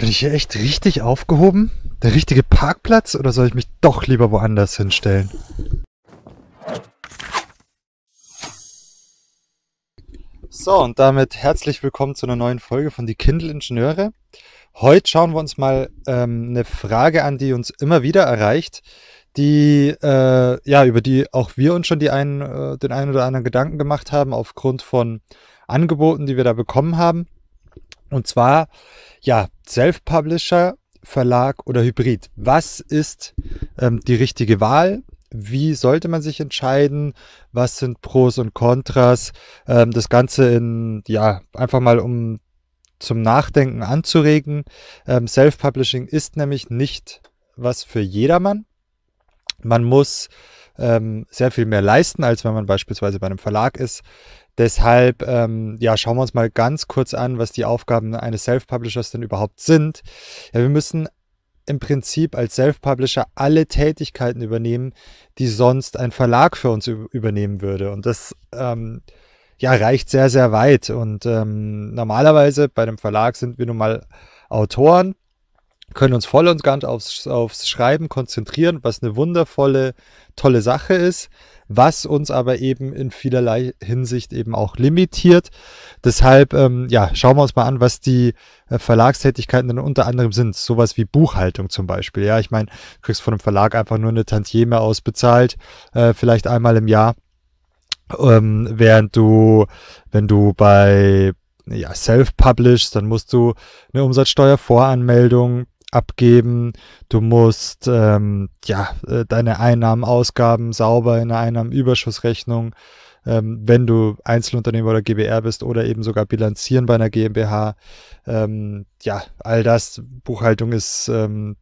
Bin ich hier echt richtig aufgehoben? Der richtige Parkplatz oder soll ich mich doch lieber woanders hinstellen? So, und damit herzlich willkommen zu einer neuen Folge von Die Kindle-Ingenieure. Heute schauen wir uns mal ähm, eine Frage an, die uns immer wieder erreicht, die, äh, ja, über die auch wir uns schon die einen, äh, den einen oder anderen Gedanken gemacht haben, aufgrund von Angeboten, die wir da bekommen haben. Und zwar, ja, Self-Publisher, Verlag oder Hybrid. Was ist ähm, die richtige Wahl? Wie sollte man sich entscheiden? Was sind Pros und Kontras? Ähm, das Ganze in, ja, einfach mal um zum Nachdenken anzuregen. Ähm, Self-Publishing ist nämlich nicht was für jedermann. Man muss ähm, sehr viel mehr leisten, als wenn man beispielsweise bei einem Verlag ist. Deshalb ähm, ja, schauen wir uns mal ganz kurz an, was die Aufgaben eines Self-Publishers denn überhaupt sind. Ja, wir müssen im Prinzip als Self-Publisher alle Tätigkeiten übernehmen, die sonst ein Verlag für uns übernehmen würde. Und das ähm, ja, reicht sehr, sehr weit. Und ähm, normalerweise bei einem Verlag sind wir nun mal Autoren, können uns voll und ganz aufs, aufs Schreiben konzentrieren, was eine wundervolle, tolle Sache ist was uns aber eben in vielerlei Hinsicht eben auch limitiert. Deshalb, ähm, ja, schauen wir uns mal an, was die äh, Verlagstätigkeiten dann unter anderem sind. Sowas wie Buchhaltung zum Beispiel. Ja, ich meine, du kriegst von einem Verlag einfach nur eine Tantieme ausbezahlt, äh, vielleicht einmal im Jahr. Ähm, während du, wenn du bei ja, self publish dann musst du eine Umsatzsteuervoranmeldung abgeben, du musst ähm, ja äh, deine Einnahmen, Ausgaben sauber in der Einnahmenüberschussrechnung, ähm, wenn du Einzelunternehmer oder GBR bist oder eben sogar bilanzieren bei einer GmbH. Ähm, ja, all das, Buchhaltung ist ähm,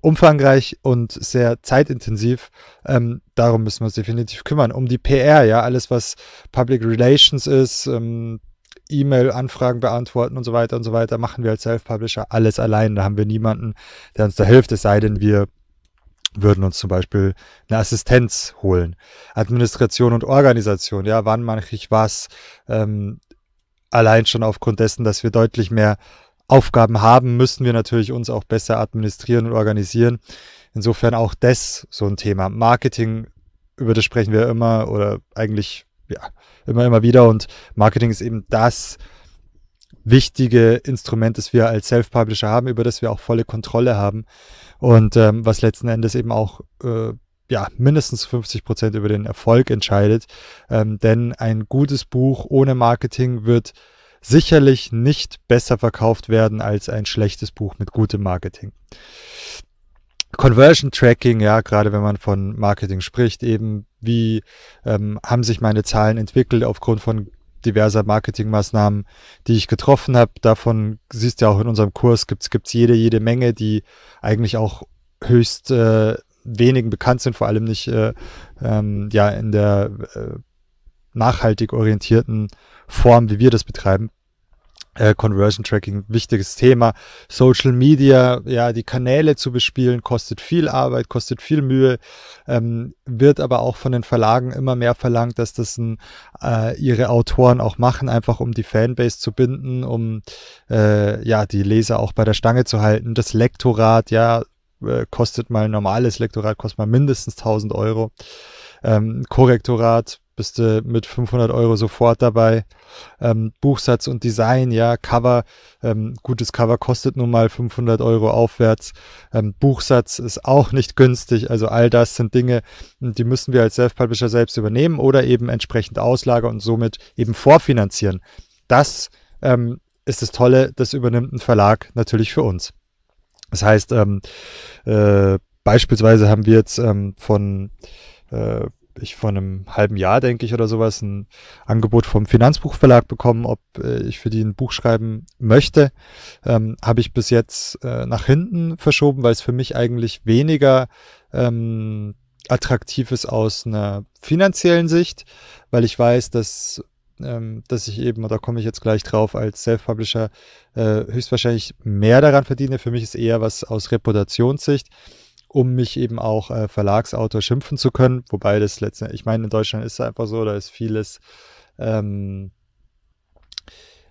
umfangreich und sehr zeitintensiv. Ähm, darum müssen wir uns definitiv kümmern. Um die PR, ja, alles was Public Relations ist, ähm, E-Mail-Anfragen beantworten und so weiter und so weiter, machen wir als Self-Publisher alles allein. Da haben wir niemanden, der uns da hilft, es sei denn, wir würden uns zum Beispiel eine Assistenz holen. Administration und Organisation, ja, wann mache ich was? Ähm, allein schon aufgrund dessen, dass wir deutlich mehr Aufgaben haben, müssen wir natürlich uns auch besser administrieren und organisieren. Insofern auch das so ein Thema. Marketing, über das sprechen wir immer oder eigentlich ja, immer, immer wieder. Und Marketing ist eben das wichtige Instrument, das wir als Self-Publisher haben, über das wir auch volle Kontrolle haben. Und ähm, was letzten Endes eben auch äh, ja, mindestens 50 Prozent über den Erfolg entscheidet. Ähm, denn ein gutes Buch ohne Marketing wird sicherlich nicht besser verkauft werden als ein schlechtes Buch mit gutem Marketing. Conversion Tracking, ja, gerade wenn man von Marketing spricht, eben wie ähm, haben sich meine Zahlen entwickelt aufgrund von diverser Marketingmaßnahmen, die ich getroffen habe. Davon siehst du ja auch in unserem Kurs, gibt es jede, jede Menge, die eigentlich auch höchst äh, wenigen bekannt sind, vor allem nicht äh, ähm, ja, in der äh, nachhaltig orientierten Form, wie wir das betreiben. Äh, Conversion Tracking, wichtiges Thema. Social Media, ja, die Kanäle zu bespielen, kostet viel Arbeit, kostet viel Mühe, ähm, wird aber auch von den Verlagen immer mehr verlangt, dass das ein, äh, ihre Autoren auch machen, einfach um die Fanbase zu binden, um äh, ja die Leser auch bei der Stange zu halten. Das Lektorat, ja, äh, kostet mal ein normales Lektorat, kostet mal mindestens 1000 Euro. Ähm, Korrektorat bist du mit 500 Euro sofort dabei. Ähm, Buchsatz und Design, ja, Cover, ähm, gutes Cover kostet nun mal 500 Euro aufwärts. Ähm, Buchsatz ist auch nicht günstig. Also all das sind Dinge, die müssen wir als Self-Publisher selbst übernehmen oder eben entsprechend auslagern und somit eben vorfinanzieren. Das ähm, ist das Tolle, das übernimmt ein Verlag natürlich für uns. Das heißt, ähm, äh, beispielsweise haben wir jetzt ähm, von äh, ich vor einem halben Jahr, denke ich, oder sowas, ein Angebot vom Finanzbuchverlag bekommen, ob äh, ich für die ein Buch schreiben möchte. Ähm, Habe ich bis jetzt äh, nach hinten verschoben, weil es für mich eigentlich weniger ähm, attraktiv ist aus einer finanziellen Sicht, weil ich weiß, dass ähm, dass ich eben, da komme ich jetzt gleich drauf, als Self-Publisher äh, höchstwahrscheinlich mehr daran verdiene. Für mich ist eher was aus Reputationssicht um mich eben auch äh, Verlagsautor schimpfen zu können. Wobei das letztendlich, ich meine, in Deutschland ist es einfach so, da ist vieles, ähm,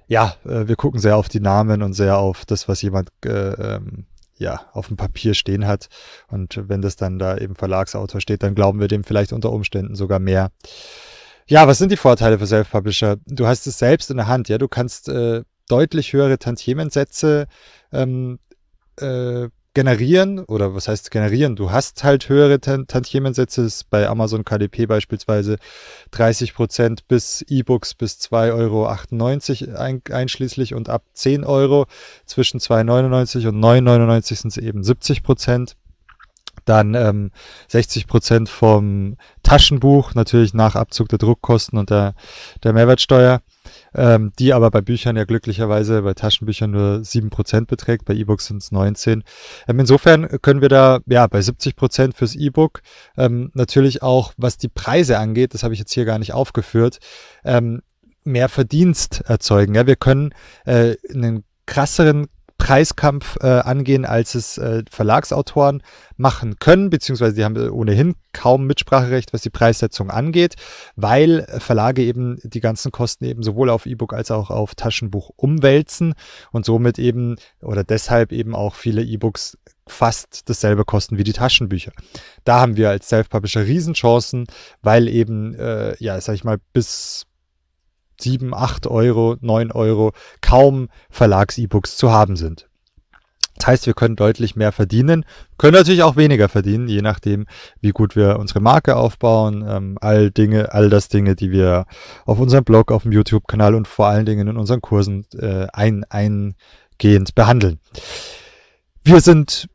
ja, äh, wir gucken sehr auf die Namen und sehr auf das, was jemand äh, ähm, ja, auf dem Papier stehen hat. Und wenn das dann da eben Verlagsautor steht, dann glauben wir dem vielleicht unter Umständen sogar mehr. Ja, was sind die Vorteile für Self-Publisher? Du hast es selbst in der Hand, ja, du kannst äh, deutlich höhere Tantiemensätze ähm, äh, generieren oder was heißt generieren? Du hast halt höhere Tantiemensätze, bei Amazon KDP beispielsweise 30 Prozent bis E-Books bis 2,98 Euro ein, einschließlich und ab 10 Euro zwischen 2,99 und 9,99 sind es eben 70 Prozent. Dann ähm, 60 Prozent vom Taschenbuch, natürlich nach Abzug der Druckkosten und der, der Mehrwertsteuer, ähm, die aber bei Büchern ja glücklicherweise bei Taschenbüchern nur 7 Prozent beträgt, bei E-Books sind es 19. Ähm, insofern können wir da ja bei 70 Prozent fürs E-Book ähm, natürlich auch, was die Preise angeht, das habe ich jetzt hier gar nicht aufgeführt, ähm, mehr Verdienst erzeugen. Ja, wir können äh, einen krasseren Preiskampf äh, angehen, als es äh, Verlagsautoren machen können, beziehungsweise die haben äh, ohnehin kaum Mitspracherecht, was die Preissetzung angeht, weil Verlage eben die ganzen Kosten eben sowohl auf E-Book als auch auf Taschenbuch umwälzen und somit eben oder deshalb eben auch viele E-Books fast dasselbe kosten wie die Taschenbücher. Da haben wir als Self-Publisher Riesenchancen, weil eben, äh, ja, sag ich mal, bis 7, 8 Euro, 9 Euro kaum Verlags-E-Books zu haben sind. Das heißt, wir können deutlich mehr verdienen, können natürlich auch weniger verdienen, je nachdem, wie gut wir unsere Marke aufbauen, ähm, all Dinge, all das Dinge, die wir auf unserem Blog, auf dem YouTube-Kanal und vor allen Dingen in unseren Kursen äh, ein, eingehend behandeln. Wir sind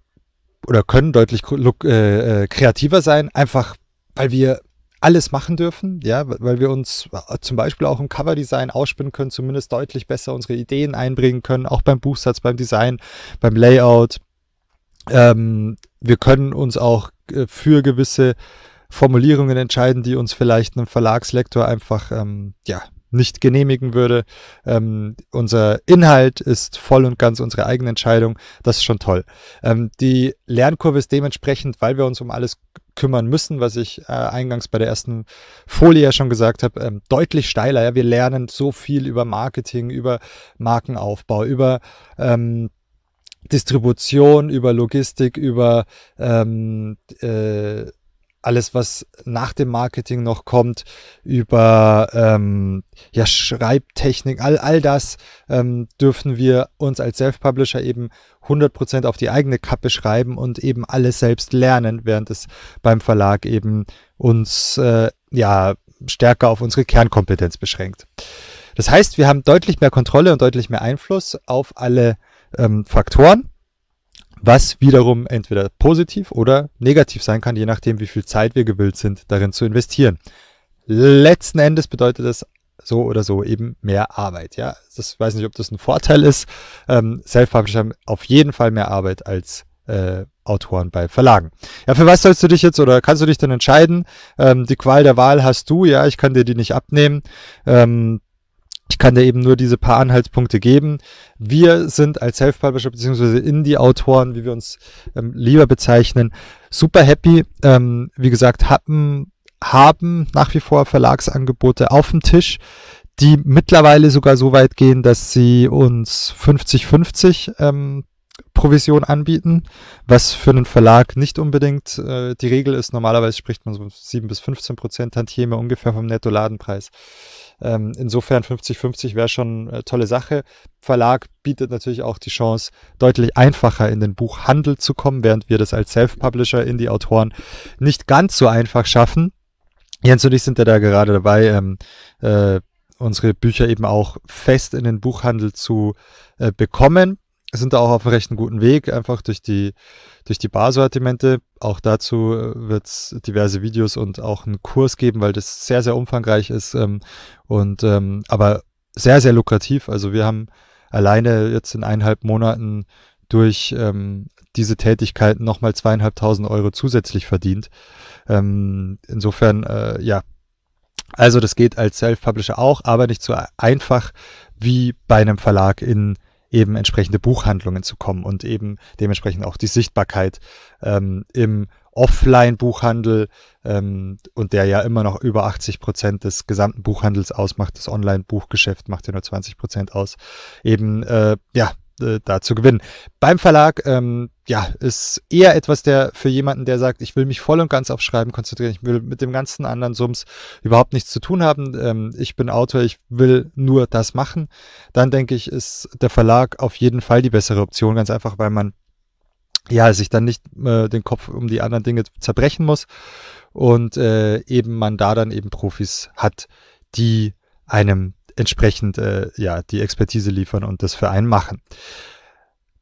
oder können deutlich äh, äh, kreativer sein, einfach weil wir alles machen dürfen, ja, weil wir uns äh, zum Beispiel auch im Coverdesign ausspinnen können, zumindest deutlich besser unsere Ideen einbringen können, auch beim Buchsatz, beim Design, beim Layout. Ähm, wir können uns auch äh, für gewisse Formulierungen entscheiden, die uns vielleicht ein Verlagslektor einfach ähm, ja, nicht genehmigen würde. Ähm, unser Inhalt ist voll und ganz unsere eigene Entscheidung. Das ist schon toll. Ähm, die Lernkurve ist dementsprechend, weil wir uns um alles kümmern müssen, was ich äh, eingangs bei der ersten Folie ja schon gesagt habe, ähm, deutlich steiler. Ja? Wir lernen so viel über Marketing, über Markenaufbau, über ähm, Distribution, über Logistik, über ähm, äh, alles, was nach dem Marketing noch kommt, über ähm, ja, Schreibtechnik, all, all das ähm, dürfen wir uns als Self-Publisher eben 100% auf die eigene Kappe schreiben und eben alles selbst lernen, während es beim Verlag eben uns äh, ja stärker auf unsere Kernkompetenz beschränkt. Das heißt, wir haben deutlich mehr Kontrolle und deutlich mehr Einfluss auf alle ähm, Faktoren was wiederum entweder positiv oder negativ sein kann, je nachdem, wie viel Zeit wir gewillt sind, darin zu investieren. Letzten Endes bedeutet das so oder so eben mehr Arbeit. Ja, das weiß nicht, ob das ein Vorteil ist. Ähm, Self-Publisher haben auf jeden Fall mehr Arbeit als äh, Autoren bei Verlagen. Ja, für was sollst du dich jetzt oder kannst du dich dann entscheiden? Ähm, die Qual der Wahl hast du, ja, ich kann dir die nicht abnehmen. Ähm, ich kann dir eben nur diese paar Anhaltspunkte geben. Wir sind als Self-Publisher bzw. Indie-Autoren, wie wir uns ähm, lieber bezeichnen, super happy. Ähm, wie gesagt, haben, haben nach wie vor Verlagsangebote auf dem Tisch, die mittlerweile sogar so weit gehen, dass sie uns 50-50 ähm, Provision anbieten, was für einen Verlag nicht unbedingt äh, die Regel ist. Normalerweise spricht man so 7 bis 15 Prozent Tantieme ungefähr vom Netto-Ladenpreis. Ähm, insofern 50-50 wäre schon eine tolle Sache. Verlag bietet natürlich auch die Chance, deutlich einfacher in den Buchhandel zu kommen, während wir das als Self-Publisher, in die autoren nicht ganz so einfach schaffen. Jens und ich sind ja da gerade dabei, ähm, äh, unsere Bücher eben auch fest in den Buchhandel zu äh, bekommen sind da auch auf einem recht guten Weg, einfach durch die, durch die Barsortimente. Auch dazu äh, wird es diverse Videos und auch einen Kurs geben, weil das sehr, sehr umfangreich ist ähm, und ähm, aber sehr, sehr lukrativ. Also wir haben alleine jetzt in eineinhalb Monaten durch ähm, diese Tätigkeiten nochmal zweieinhalbtausend Euro zusätzlich verdient. Ähm, insofern, äh, ja, also das geht als Self-Publisher auch, aber nicht so einfach wie bei einem Verlag in eben entsprechende Buchhandlungen zu kommen und eben dementsprechend auch die Sichtbarkeit ähm, im Offline-Buchhandel ähm, und der ja immer noch über 80 Prozent des gesamten Buchhandels ausmacht, das Online-Buchgeschäft macht ja nur 20 Prozent aus, eben äh, ja äh, da zu gewinnen. Beim Verlag, ähm, ja, ist eher etwas, der für jemanden, der sagt, ich will mich voll und ganz auf Schreiben konzentrieren, ich will mit dem ganzen anderen Sums überhaupt nichts zu tun haben, ähm, ich bin Autor, ich will nur das machen, dann denke ich, ist der Verlag auf jeden Fall die bessere Option, ganz einfach, weil man ja, sich dann nicht äh, den Kopf um die anderen Dinge zerbrechen muss und äh, eben man da dann eben Profis hat, die einem entsprechend äh, ja, die Expertise liefern und das für einen machen.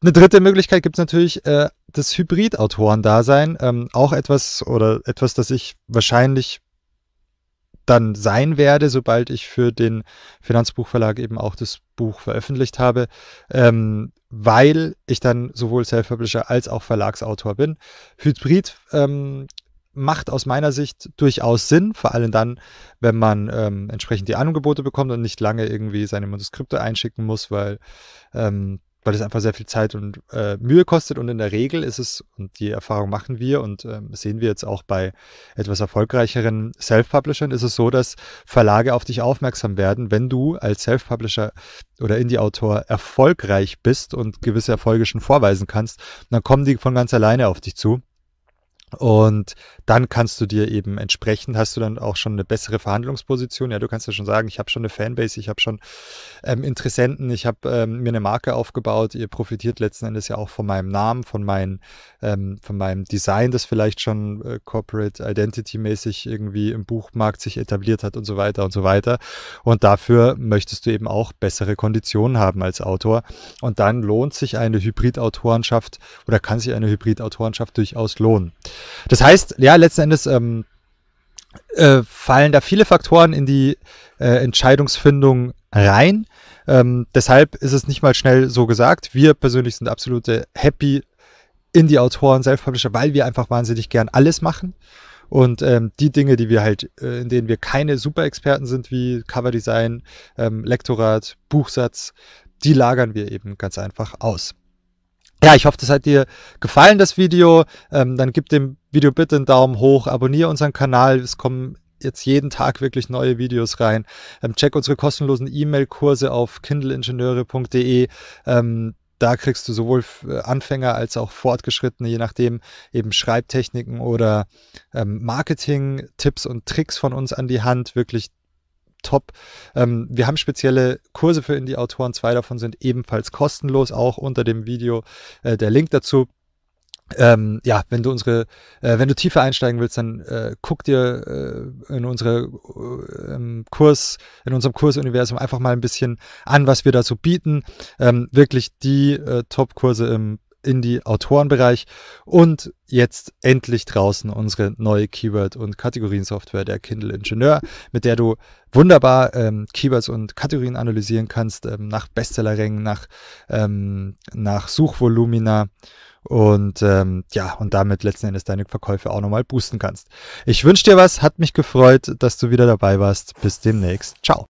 Eine dritte Möglichkeit gibt es natürlich äh, das Hybrid-Autoren-Dasein. Ähm, auch etwas oder etwas, das ich wahrscheinlich dann sein werde, sobald ich für den Finanzbuchverlag eben auch das Buch veröffentlicht habe, ähm, weil ich dann sowohl Self-Publisher als auch Verlagsautor bin. Hybrid ähm, macht aus meiner Sicht durchaus Sinn, vor allem dann, wenn man ähm, entsprechend die Angebote bekommt und nicht lange irgendwie seine Manuskripte einschicken muss, weil, ähm, weil es einfach sehr viel Zeit und äh, Mühe kostet. Und in der Regel ist es, und die Erfahrung machen wir und ähm, sehen wir jetzt auch bei etwas erfolgreicheren Self-Publishern, ist es so, dass Verlage auf dich aufmerksam werden, wenn du als Self-Publisher oder Indie-Autor erfolgreich bist und gewisse Erfolge schon vorweisen kannst, dann kommen die von ganz alleine auf dich zu. Und dann kannst du dir eben entsprechend, hast du dann auch schon eine bessere Verhandlungsposition. Ja, du kannst ja schon sagen, ich habe schon eine Fanbase, ich habe schon ähm, Interessenten, ich habe ähm, mir eine Marke aufgebaut. Ihr profitiert letzten Endes ja auch von meinem Namen, von, mein, ähm, von meinem Design, das vielleicht schon äh, Corporate Identity-mäßig irgendwie im Buchmarkt sich etabliert hat und so weiter und so weiter. Und dafür möchtest du eben auch bessere Konditionen haben als Autor. Und dann lohnt sich eine Hybrid-Autorenschaft oder kann sich eine Hybrid-Autorenschaft durchaus lohnen. Das heißt, ja, letzten Endes ähm, äh, fallen da viele Faktoren in die äh, Entscheidungsfindung rein. Ähm, deshalb ist es nicht mal schnell so gesagt. Wir persönlich sind absolute Happy in die Autoren, Self-Publisher, weil wir einfach wahnsinnig gern alles machen. Und ähm, die Dinge, die wir halt, äh, in denen wir keine Super-Experten sind, wie Coverdesign, ähm, Lektorat, Buchsatz, die lagern wir eben ganz einfach aus. Ja, ich hoffe, das hat dir gefallen, das Video. Ähm, dann gib dem Video bitte einen Daumen hoch, abonniere unseren Kanal. Es kommen jetzt jeden Tag wirklich neue Videos rein. Ähm, check unsere kostenlosen E-Mail-Kurse auf kindleingenieure.de. Ähm, da kriegst du sowohl äh, Anfänger als auch Fortgeschrittene, je nachdem, eben Schreibtechniken oder ähm, Marketing-Tipps und Tricks von uns an die Hand. Wirklich top. Ähm, wir haben spezielle Kurse für Indie-Autoren. Zwei davon sind ebenfalls kostenlos, auch unter dem Video äh, der Link dazu. Ähm, ja, wenn du unsere, äh, wenn du tiefer einsteigen willst, dann äh, guck dir äh, in unsere äh, Kurs, in unserem Kursuniversum einfach mal ein bisschen an, was wir da so bieten. Ähm, wirklich die äh, Top-Kurse im in Indie-Autorenbereich und jetzt endlich draußen unsere neue Keyword- und Kategorien-Software, der Kindle Ingenieur, mit der du wunderbar ähm, Keywords und Kategorien analysieren kannst, ähm, nach Bestsellerrängen, nach, ähm, nach Suchvolumina und ähm, ja, und damit letzten Endes deine Verkäufe auch nochmal boosten kannst. Ich wünsche dir was, hat mich gefreut, dass du wieder dabei warst. Bis demnächst. Ciao.